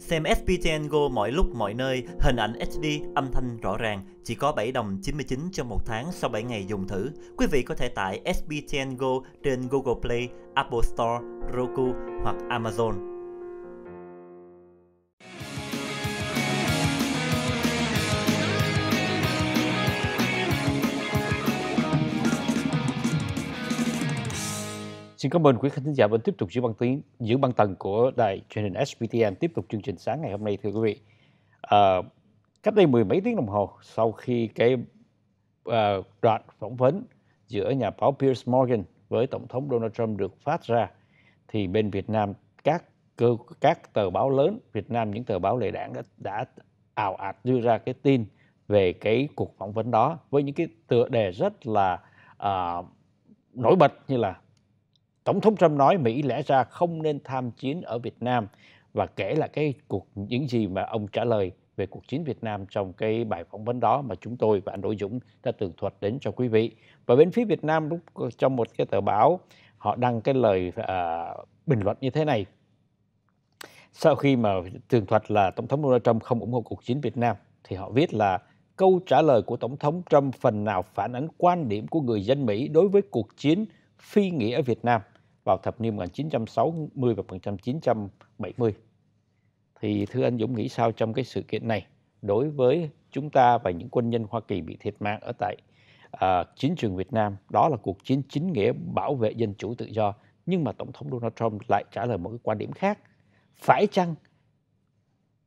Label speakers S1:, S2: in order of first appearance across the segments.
S1: Xem SPTN Go mọi lúc mọi nơi, hình ảnh HD, âm thanh rõ ràng, chỉ có 7 đồng 99 cho một tháng sau 7 ngày dùng thử. Quý vị có thể tải SPTN Go trên Google Play, Apple Store, Roku hoặc Amazon. Xin cảm ơn quý khán thính giả vẫn tiếp tục giữ băng tiếng giữ băng tần của đài truyền hình SPTN tiếp tục chương trình sáng ngày hôm nay thưa quý vị. À, cách đây mười mấy tiếng đồng hồ sau khi cái à, đoạn phỏng vấn giữa nhà báo Pierce Morgan với tổng thống Donald Trump được phát ra, thì bên Việt Nam các cơ các tờ báo lớn Việt Nam những tờ báo lệ đảng đã, đã ảo ạt đưa ra cái tin về cái cuộc phỏng vấn đó với những cái tựa đề rất là uh, nổi bật như là Tổng thống Trump nói Mỹ lẽ ra không nên tham chiến ở Việt Nam và kể là cái cuộc những gì mà ông trả lời về cuộc chiến Việt Nam trong cái bài phỏng vấn đó mà chúng tôi và anh Đỗ Dũng đã tường thuật đến cho quý vị. Và bên phía Việt Nam lúc trong một cái tờ báo họ đăng cái lời à, bình luận như thế này. Sau khi mà tường thuật là Tổng thống Donald Trump không ủng hộ cuộc chiến Việt Nam thì họ viết là câu trả lời của Tổng thống Trump phần nào phản ánh quan điểm của người dân Mỹ đối với cuộc chiến phi nghĩa ở Việt Nam vào thập niên 1960 và 1970. Thì thưa anh Dũng nghĩ sao trong cái sự kiện này đối với chúng ta và những quân nhân Hoa Kỳ bị thiệt mạng ở tại uh, chiến trường Việt Nam, đó là cuộc chiến chính nghĩa bảo vệ dân chủ tự do. Nhưng mà Tổng thống Donald Trump lại trả lời một cái quan điểm khác. Phải chăng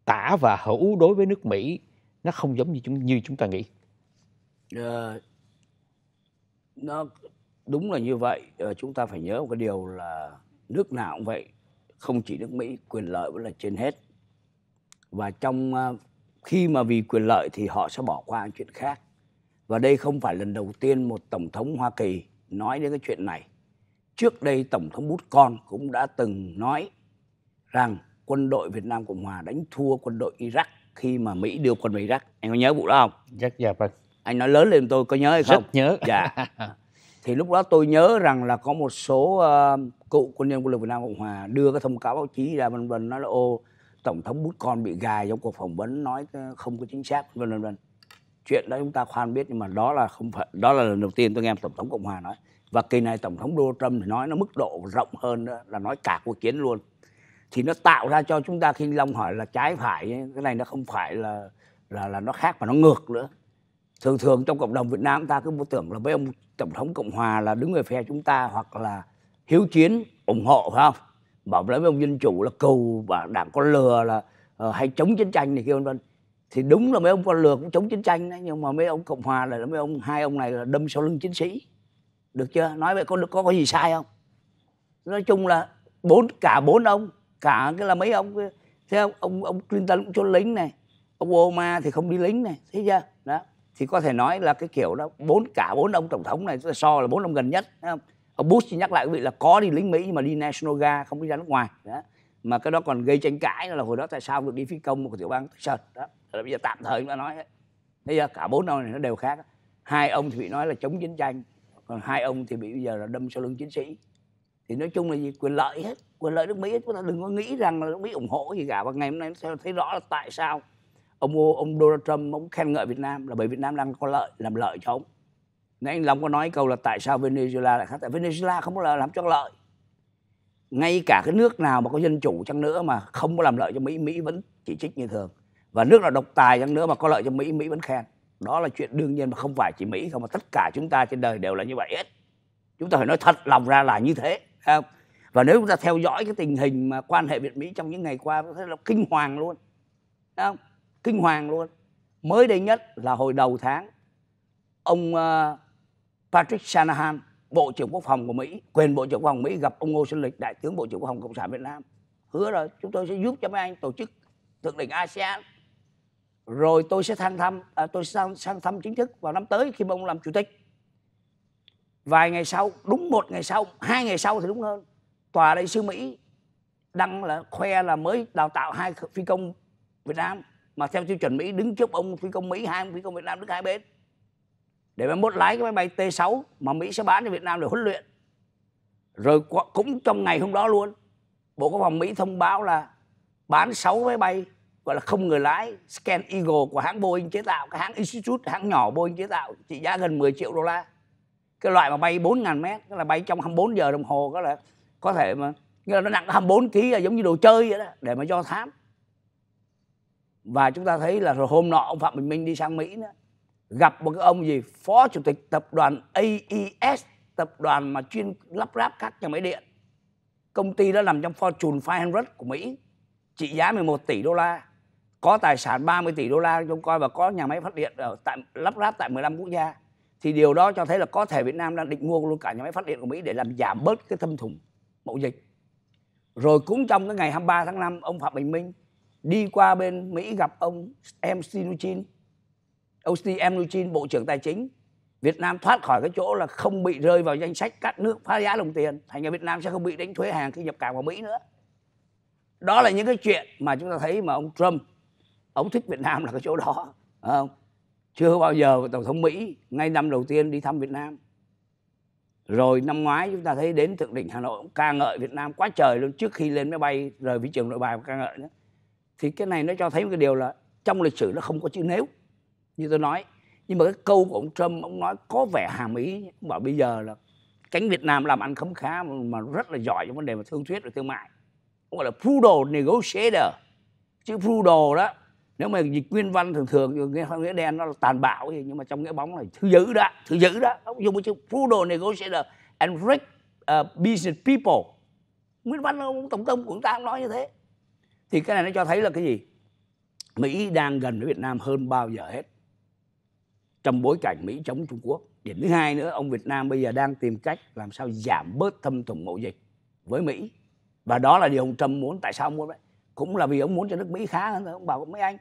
S1: tả và hữu đối với nước Mỹ nó không giống như chúng như chúng ta nghĩ?
S2: Uh, nó đúng là như vậy ờ, chúng ta phải nhớ một cái điều là nước nào cũng vậy không chỉ nước mỹ quyền lợi vẫn là trên hết và trong ờ, khi mà vì quyền lợi thì họ sẽ bỏ qua chuyện khác và đây không phải lần đầu tiên một tổng thống hoa kỳ nói đến cái chuyện này trước đây tổng thống bút con cũng đã từng nói rằng quân đội việt nam cộng hòa đánh thua quân đội iraq khi mà mỹ đưa quân về iraq anh có nhớ vụ đó không rất dạ vâng anh nói lớn lên tôi có nhớ hay không rất nhớ dạ thì lúc đó tôi nhớ rằng là có một số uh, ờ, cụ quân nhân quân lực Việt Nam Cộng Hòa đưa cái thông cáo báo chí ra vân vân nói là ô tổng thống bút con bị gài trong cuộc phỏng vấn nói ờ, không có chính xác vân vân vân chuyện đó chúng ta khoan biết nhưng mà đó là không phải đó là lần đầu tiên tôi nghe tổng thống cộng hòa nói và kỳ này tổng thống Donald Trump thì nói nó mức độ rộng hơn đó, là nói cả cuộc chiến luôn thì nó tạo ra cho chúng ta khi Long hỏi là trái phải cái này nó không phải là là là nó khác mà nó ngược nữa thường thường trong cộng đồng Việt Nam ta cứ tưởng là mấy ông tổng thống cộng hòa là đứng về phe chúng ta hoặc là hiếu chiến ủng hộ phải không bảo lấy mấy ông dân chủ là cầu và đảng con lừa là uh, hay chống chiến tranh này kia vân vân thì đúng là mấy ông con lừa cũng chống chiến tranh đấy nhưng mà mấy ông cộng hòa là mấy ông hai ông này là đâm sau lưng chiến sĩ được chưa nói vậy có có có gì sai không nói chung là bốn cả bốn ông cả cái là mấy ông theo ông ông, ông Clinton cũng cho lính này ông Obama thì không đi lính này thấy chưa đó thì có thể nói là cái kiểu đó bốn cả bốn ông tổng thống này so là bốn ông gần nhất ông Bush nhắc lại quý vị là có đi lính Mỹ nhưng mà đi National Guard không đi ra nước ngoài đó mà cái đó còn gây tranh cãi là hồi đó tại sao được đi phi công một tiểu bang Texas đó là bây giờ tạm thời chúng ta nói bây giờ cả bốn ông này nó đều khác hai ông thì bị nói là chống chiến tranh còn hai ông thì bị bây giờ là đâm sau lưng chiến sĩ thì nói chung là gì quyền lợi hết quyền lợi nước mỹ chúng ta đừng có nghĩ rằng là nước mỹ ủng hộ gì cả và ngày hôm nay nó thấy rõ là tại sao ông ông Donald Trump ông khen ngợi Việt Nam là bởi Việt Nam đang có lợi làm lợi cho ông nãy anh Long có nói câu là tại sao Venezuela lại khác tại Venezuela không có lợi làm cho lợi ngay cả cái nước nào mà có dân chủ chăng nữa mà không có làm lợi cho Mỹ Mỹ vẫn chỉ trích như thường và nước nào độc tài chăng nữa mà có lợi cho Mỹ Mỹ vẫn khen đó là chuyện đương nhiên mà không phải chỉ Mỹ không mà tất cả chúng ta trên đời đều là như vậy hết chúng ta phải nói thật lòng ra là như thế không? và nếu chúng ta theo dõi cái tình hình mà quan hệ Việt Mỹ trong những ngày qua thấy là kinh hoàng luôn không? kinh hoàng luôn mới đây nhất là hồi đầu tháng ông ờ, Patrick Shanahan bộ trưởng quốc phòng của Mỹ quyền bộ trưởng quốc phòng Mỹ gặp ông Ngô Xuân Lịch đại tướng bộ trưởng quốc phòng cộng sản Việt Nam hứa rồi chúng tôi sẽ giúp cho mấy anh tổ chức thượng đỉnh ASEAN rồi tôi sẽ thăng thăm à, tôi sẽ sang thăm chính thức vào năm tới khi mà ông làm chủ tịch vài ngày sau đúng một ngày sau hai ngày sau thì đúng hơn tòa đại sứ Mỹ đăng là khoe là mới đào tạo hai phi công Việt Nam mà theo tiêu chuẩn Mỹ đứng trước ông phi công Mỹ hai ông phi công Việt Nam đứng hai bên để mà mốt lái cái máy bay T6 mà Mỹ sẽ bán cho Việt Nam để huấn luyện rồi cũng trong ngày hôm đó luôn Bộ Quốc phòng Mỹ thông báo là bán 6 máy bay gọi là không người lái Scan Eagle của hãng Boeing chế tạo cái hãng Institute hãng nhỏ Boeing chế tạo trị giá gần 10 triệu đô la cái loại mà bay 4.000 mét tức là bay trong 24 giờ đồng hồ có là có thể mà nghĩa là nó nặng 24 kg là giống như đồ chơi vậy đó để mà do thám và chúng ta thấy là rồi hôm nọ ông phạm bình minh đi sang mỹ nữa gặp một cái ông gì phó chủ tịch tập đoàn aes tập đoàn mà chuyên lắp ráp các nhà máy điện công ty đó nằm trong fortune 500 của mỹ trị giá 11 tỷ đô la có tài sản 30 tỷ đô la chúng coi và có nhà máy phát điện ở tại lắp ráp tại 15 quốc gia thì điều đó cho thấy là có thể Việt Nam đang định mua luôn cả nhà máy phát điện của Mỹ để làm giảm bớt cái thâm thùng mậu dịch. Rồi cũng trong cái ngày 23 tháng 5 ông Phạm Bình Minh đi qua bên Mỹ gặp ông em Mnuchin ông Steve Mnuchin bộ trưởng tài chính Việt Nam thoát khỏi cái chỗ là không bị rơi vào danh sách các nước phá giá đồng tiền thành ra Việt Nam sẽ không bị đánh thuế hàng khi nhập cảng vào Mỹ nữa đó là những cái chuyện mà chúng ta thấy mà ông Trump ông thích Việt Nam là cái chỗ đó không chưa bao giờ tổng thống Mỹ ngay năm đầu tiên đi thăm Việt Nam rồi năm ngoái chúng ta thấy đến thượng đỉnh Hà Nội cũng ca ngợi Việt Nam quá trời luôn trước khi lên máy bay rời phi trường nội bài ca ngợi nữa thì cái này nó cho thấy một cái điều là trong lịch sử nó không có chữ nếu như tôi nói nhưng mà cái câu của ông Trump ông nói có vẻ hàm ý ông bảo bây giờ là cánh Việt Nam làm ăn khấm khá mà rất là giỏi trong vấn đề mà thương thuyết và thương mại ông gọi là prudal negotiator chữ prudal đó nếu mà dịch nguyên văn thường thường nghĩa đen nó là tàn bạo gì nhưng mà trong nghĩa bóng này thứ dữ đó thứ dữ đó ông dùng cái chữ prudal negotiator and rich uh, ờ, business people nguyên văn ông tổng tâm của chúng ta cũng nói như thế thì cái này nó cho thấy là cái gì mỹ đang gần với việt nam hơn bao giờ hết trong bối cảnh mỹ chống trung quốc điểm thứ hai nữa ông việt nam bây giờ đang tìm cách làm sao giảm bớt thâm thủng mậu dịch với mỹ và đó là điều ông trump muốn tại sao ông muốn vậy cũng là vì ông muốn cho nước mỹ khá hơn ông bảo mấy anh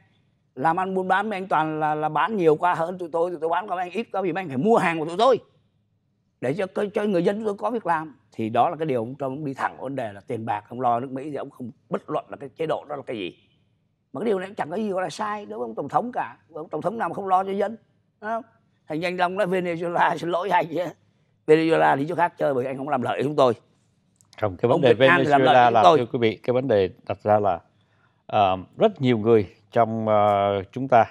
S2: làm ăn buôn bán mấy anh toàn là, là bán nhiều qua hơn tụi tôi tụi tôi bán qua mấy anh ít có vì mấy anh phải mua hàng của tụi tôi để cho cho người dân tôi có việc làm thì đó là cái điều ông Trump đi thẳng vấn đề là tiền bạc không lo nước Mỹ thì ông không bất luận là cái chế độ đó là cái gì mà cái điều này chẳng có gì gọi là sai đối với ông tổng thống cả ông tổng thống nào mà không lo cho dân không? thành danh long nói Venezuela xin lỗi anh chứ Venezuela thì chỗ khác chơi bởi anh không làm lợi chúng tôi
S1: không cái vấn ông đề Việt Venezuela là thưa quý vị cái vấn đề đặt ra là uh, rất nhiều người trong uh, chúng ta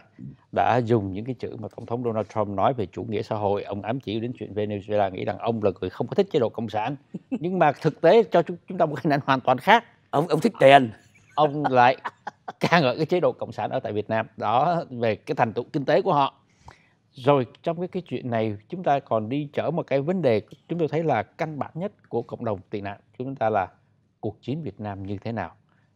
S1: đã dùng những cái chữ mà tổng thống Donald Trump nói về chủ nghĩa xã hội ông ám chỉ đến chuyện Venezuela nghĩ rằng ông là người không có thích chế độ cộng sản nhưng mà thực tế cho chúng, chúng ta một hình ảnh hoàn toàn khác ông ông thích tiền ông lại ca ngợi cái chế độ cộng sản ở tại Việt Nam đó về cái thành tựu kinh tế của họ rồi trong cái cái chuyện này chúng ta còn đi chở một cái vấn đề chúng tôi thấy là căn bản nhất của cộng đồng tị nạn chúng ta là cuộc chiến Việt Nam như thế nào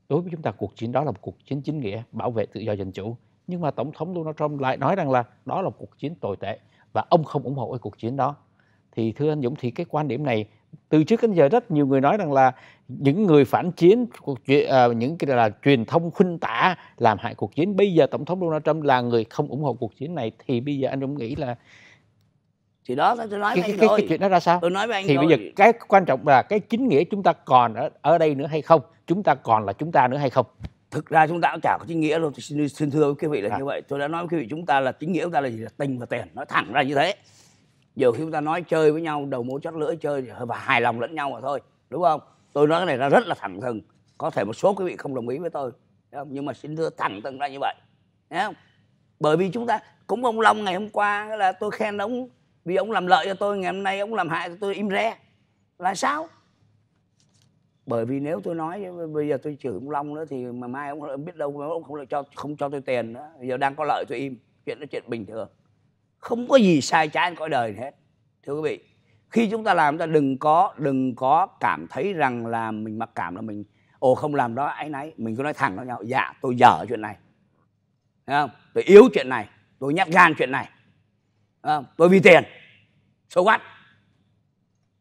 S1: đối với chúng ta cuộc chiến đó là một cuộc chiến chính nghĩa bảo vệ tự do dân chủ nhưng mà tổng thống Donald Trump lại nói rằng là đó là một cuộc chiến tồi tệ và ông không ủng hộ cái cuộc chiến đó thì thưa anh Dũng thì cái quan điểm này từ trước đến giờ rất nhiều người nói rằng là những người phản chiến cuộc à, những cái là truyền thông khuynh tả làm hại cuộc chiến bây giờ tổng thống Donald Trump là người không ủng hộ cuộc chiến này thì bây giờ anh Dũng nghĩ là thì đó tôi nói cái, với anh cái, rồi. cái chuyện đó ra sao tôi nói với anh thì rồi. bây giờ cái quan trọng là cái
S2: chính nghĩa chúng ta còn ở ở đây nữa hay không chúng ta còn là chúng ta nữa hay không thực ra chúng ta cũng chả có chính nghĩa đâu tôi xin, xin thưa quý vị là à. như vậy tôi đã nói với quý vị chúng ta là chính nghĩa chúng ta là gì là tình và tiền nói thẳng ra như thế nhiều khi chúng ta nói chơi với nhau đầu mối chót lưỡi chơi và hài lòng lẫn nhau mà thôi đúng không tôi nói cái này ra rất là thẳng thừng có thể một số quý vị không đồng ý với tôi nhưng mà xin thưa thẳng thừng ra như vậy không bởi vì chúng ta cũng ông long ngày hôm qua là tôi khen ông vì ông làm lợi cho tôi ngày hôm nay ông làm hại cho tôi im re là sao bởi vì nếu tôi nói bây giờ tôi chửi ông Long nữa thì mà mai ông biết đâu ông không cho không cho tôi tiền nữa bây giờ đang có lợi tôi im chuyện đó chuyện bình thường không có gì sai trái cõi đời hết thưa quý vị khi chúng ta làm chúng ta đừng có đừng có cảm thấy rằng là mình mặc cảm là mình ồ không làm đó ấy nấy mình cứ nói thẳng với nhau dạ tôi dở chuyện này Thấy không tôi yếu chuyện này tôi nhát gan chuyện này à, ờ, tôi vì tiền so what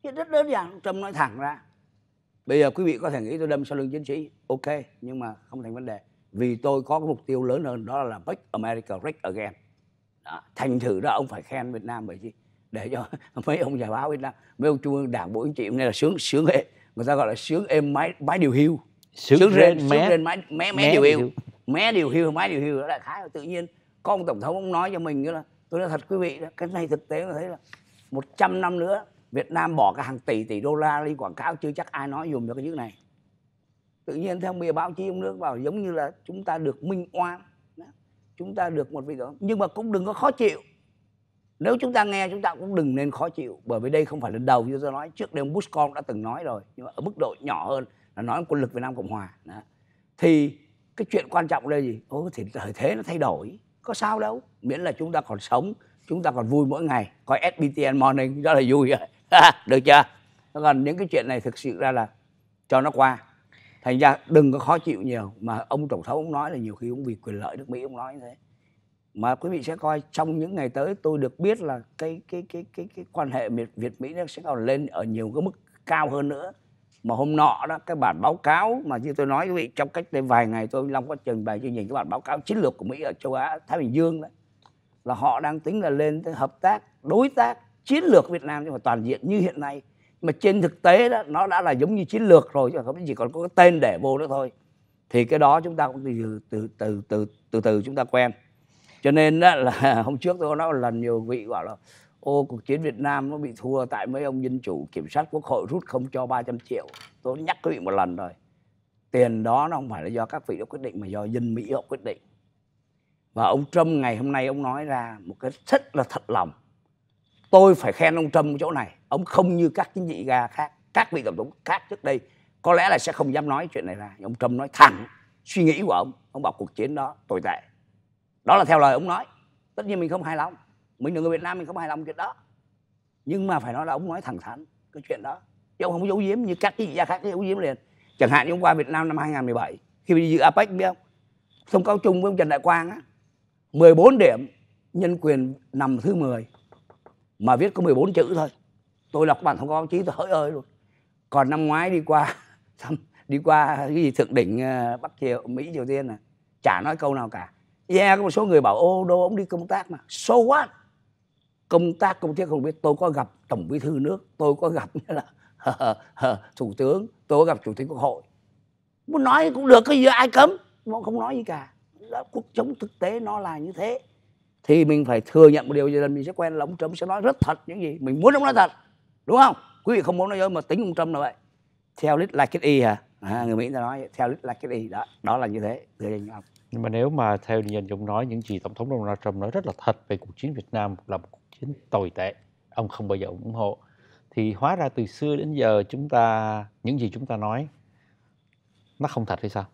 S2: chuyện rất đơn giản trâm nói thẳng ra bây giờ quý vị có thể nghĩ tôi đâm sau lưng chiến sĩ ok nhưng mà không thành vấn đề vì tôi có cái mục tiêu lớn hơn đó là làm make America great again đó. thành thử ra ông phải khen Việt Nam bởi chi để cho mấy ông nhà báo Việt Nam mấy ông trung ương đảng bộ anh chị hôm nay là sướng sướng hệ người ta gọi là sướng êm máy máy điều hưu sướng, sướng rên, rên mé, sướng rên máy mé mé, mé điều hưu mé điều hưu mé điều hưu đó là khá tự nhiên có ông tổng thống ông nói cho mình nữa là tôi nói thật quý vị đó cái này thực tế là thấy là 100 năm nữa Việt Nam bỏ cả hàng tỷ tỷ đô la đi quảng cáo chưa chắc ai nói dùng cho cái chữ này tự nhiên theo bìa báo chí trong nước vào giống như là chúng ta được minh oan chúng ta được một vị đó nhưng mà cũng đừng có khó chịu nếu chúng ta nghe chúng ta cũng đừng nên khó chịu bởi vì đây không phải lần đầu như tôi nói trước đây ông Bush con đã từng nói rồi nhưng mà ở mức độ nhỏ hơn là nói quân lực Việt Nam Cộng Hòa đó. thì cái chuyện quan trọng đây gì ô thì thời thế nó thay đổi có sao đâu miễn là chúng ta còn sống chúng ta còn vui mỗi ngày coi SBTN Morning rất là vui rồi được chưa còn những cái chuyện này thực sự ra là cho nó qua thành ra đừng có khó chịu nhiều mà ông tổng thống ông nói là nhiều khi ông vì quyền lợi nước Mỹ ông nói như thế mà quý vị sẽ coi trong những ngày tới tôi được biết là cái cái cái cái cái quan hệ Việt Mỹ nó sẽ còn lên ở nhiều cái mức cao hơn nữa mà hôm nọ đó cái bản báo cáo mà như tôi nói quý vị trong cách đây vài ngày tôi long có trình bày cho nhìn cái bản báo cáo chiến lược của mỹ ở châu á thái bình dương đấy là họ đang tính là lên tới hợp tác đối tác chiến lược việt nam nhưng mà toàn diện như hiện nay mà trên thực tế đó nó đã là giống như chiến lược rồi chứ không chỉ còn có cái tên để vô nữa thôi thì cái đó chúng ta cũng từ từ từ từ từ, từ chúng ta quen cho nên đó là hôm trước tôi có nói một lần nhiều vị bảo là ô cuộc chiến Việt Nam nó bị thua tại mấy ông dân chủ kiểm soát quốc hội rút không cho 300 triệu tôi nhắc quý vị một lần rồi tiền đó nó không phải là do các vị đã quyết định mà do dân Mỹ họ quyết định và ông Trump ngày hôm nay ông nói ra một cái rất là thật lòng tôi phải khen ông Trump chỗ này ông không như các chính trị gia khác các vị tổng thống khác trước đây có lẽ là sẽ không dám nói chuyện này ra ông Trump nói thẳng suy nghĩ của ông ông bảo cuộc chiến đó tồi tệ đó là theo lời ông nói tất nhiên mình không hài lòng mình là người việt nam mình không hài lòng chuyện đó nhưng mà phải nói là ông nói thẳng thắn cái chuyện đó chứ ông không giấu giếm như các cái gia khác giấu giếm liền chẳng hạn như hôm qua Việt Nam năm 2017 khi đi dự APEC biết không thông cáo chung với ông Trần Đại Quang á 14 điểm nhân quyền nằm thứ 10 mà viết có 14 chữ thôi tôi đọc bản thông cáo chí tôi hỡi ơi luôn còn năm ngoái đi qua đi qua cái gì thượng đỉnh ờ, Bắc Triều Mỹ Triều Tiên này chả nói câu nào cả yeah có một số người bảo ô đâu ông đi công tác mà so what công tác công chức không biết tôi có gặp tổng bí thư nước tôi có gặp như là thủ tướng tôi có gặp chủ tịch quốc hội muốn nói cũng được cái gì ai cấm nó không nói gì cả đó, cuộc chống thực tế nó là như thế thì mình phải thừa nhận một điều gì là mình sẽ quen là ông Trump sẽ nói rất thật những gì mình muốn ông nói thật đúng không quý vị không muốn nói dối mà tính ông Trump là vậy theo lít like it y hả à, người Mỹ ta nói theo lít like it y đó đó là như thế thưa anh
S1: nhưng mà nếu mà theo nhìn ông nói những gì tổng thống Donald Trump nói rất là thật về cuộc chiến Việt Nam là một cuộc chính tồi tệ ông không bao giờ ủng hộ thì hóa ra từ xưa đến giờ chúng ta những gì chúng ta nói nó không thật hay sao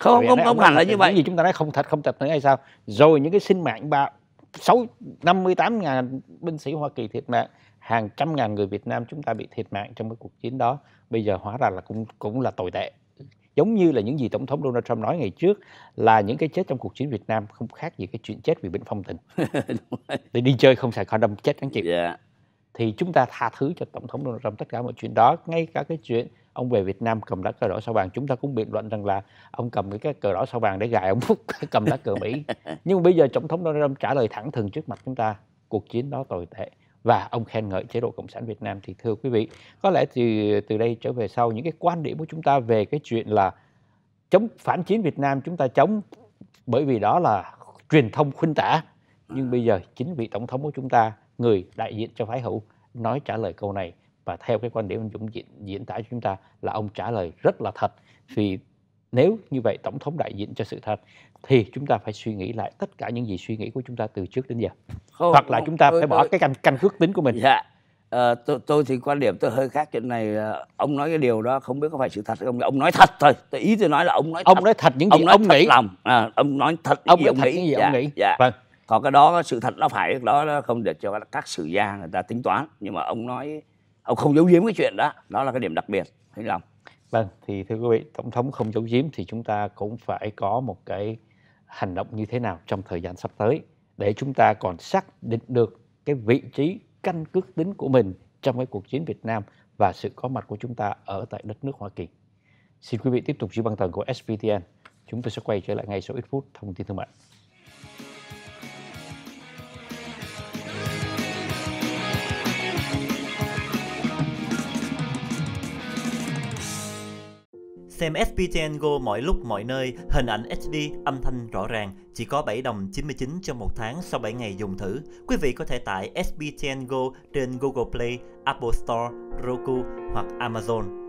S1: không Vì không không, hẳn là như vậy những gì chúng ta nói không thật không thật nữa hay sao rồi những cái sinh mạng ba sáu năm mươi tám ngàn binh sĩ Hoa Kỳ thiệt mạng hàng trăm ngàn người Việt Nam chúng ta bị thiệt mạng trong cái cuộc chiến đó bây giờ hóa ra là cũng cũng là tồi tệ giống như là những gì tổng thống Donald Trump nói ngày trước là những cái chết trong cuộc chiến Việt Nam không khác gì cái chuyện chết vì bệnh phong tình để đi chơi không xài condom chết anh chị yeah. thì chúng ta tha thứ cho tổng thống Donald Trump tất cả mọi chuyện đó ngay cả cái chuyện ông về Việt Nam cầm lá cờ đỏ sao vàng chúng ta cũng biện luận rằng là ông cầm cái cờ đỏ sao vàng để gài ông Phúc cầm lá cờ Mỹ nhưng bây giờ tổng thống Donald Trump trả lời thẳng thừng trước mặt chúng ta cuộc chiến đó tồi tệ và ông khen ngợi chế độ cộng sản Việt Nam thì thưa quý vị có lẽ từ từ đây trở về sau những cái quan điểm của chúng ta về cái chuyện là chống phản chiến Việt Nam chúng ta chống bởi vì đó là truyền thông khuynh tả nhưng bây giờ chính vị tổng thống của chúng ta người đại diện cho phái hữu nói trả lời câu này và theo cái quan điểm ông Dũng diễn, diễn tả cho chúng ta là ông trả lời rất là thật vì nếu như vậy tổng thống đại diện cho sự thật thì chúng ta phải suy nghĩ lại tất cả những gì suy nghĩ của chúng ta từ trước đến giờ
S2: không, hoặc là không, chúng ta tôi, phải bỏ tôi, cái căn căn cước tính của mình dạ à, tôi, tôi thì quan điểm tôi hơi khác chuyện này ờ, ông nói cái điều đó không biết có phải sự thật không ông nói thật thôi tôi ý tôi nói là ông nói ông thật. nói thật những ông nói ông, ông nghĩ lòng à, ông nói thật những ông gì nói thật nghĩ những gì dạ, ông nghĩ dạ. vâng còn cái đó sự thật nó phải đó nó không để cho các sử gia người ta tính toán nhưng mà ông nói ông không giấu giếm cái chuyện đó đó là cái điểm đặc biệt
S1: thấy lòng Vâng, thì thưa quý vị, Tổng thống không giấu giếm thì chúng ta cũng phải có một cái hành động như thế nào trong thời gian sắp tới để chúng ta còn xác định được cái vị trí căn cước tính của mình trong cái cuộc chiến Việt Nam và sự có mặt của chúng ta ở tại đất nước Hoa Kỳ. Xin quý vị tiếp tục giữ băng tần của SVTN. Chúng tôi sẽ quay trở lại ngay sau ít phút thông tin thương mại. Xem SPTN Go mọi lúc mọi nơi, hình ảnh HD, âm thanh rõ ràng, chỉ có 7 đồng 99 cho một tháng sau 7 ngày dùng thử. Quý vị có thể tải SPTN Go trên Google Play, Apple Store, Roku hoặc Amazon.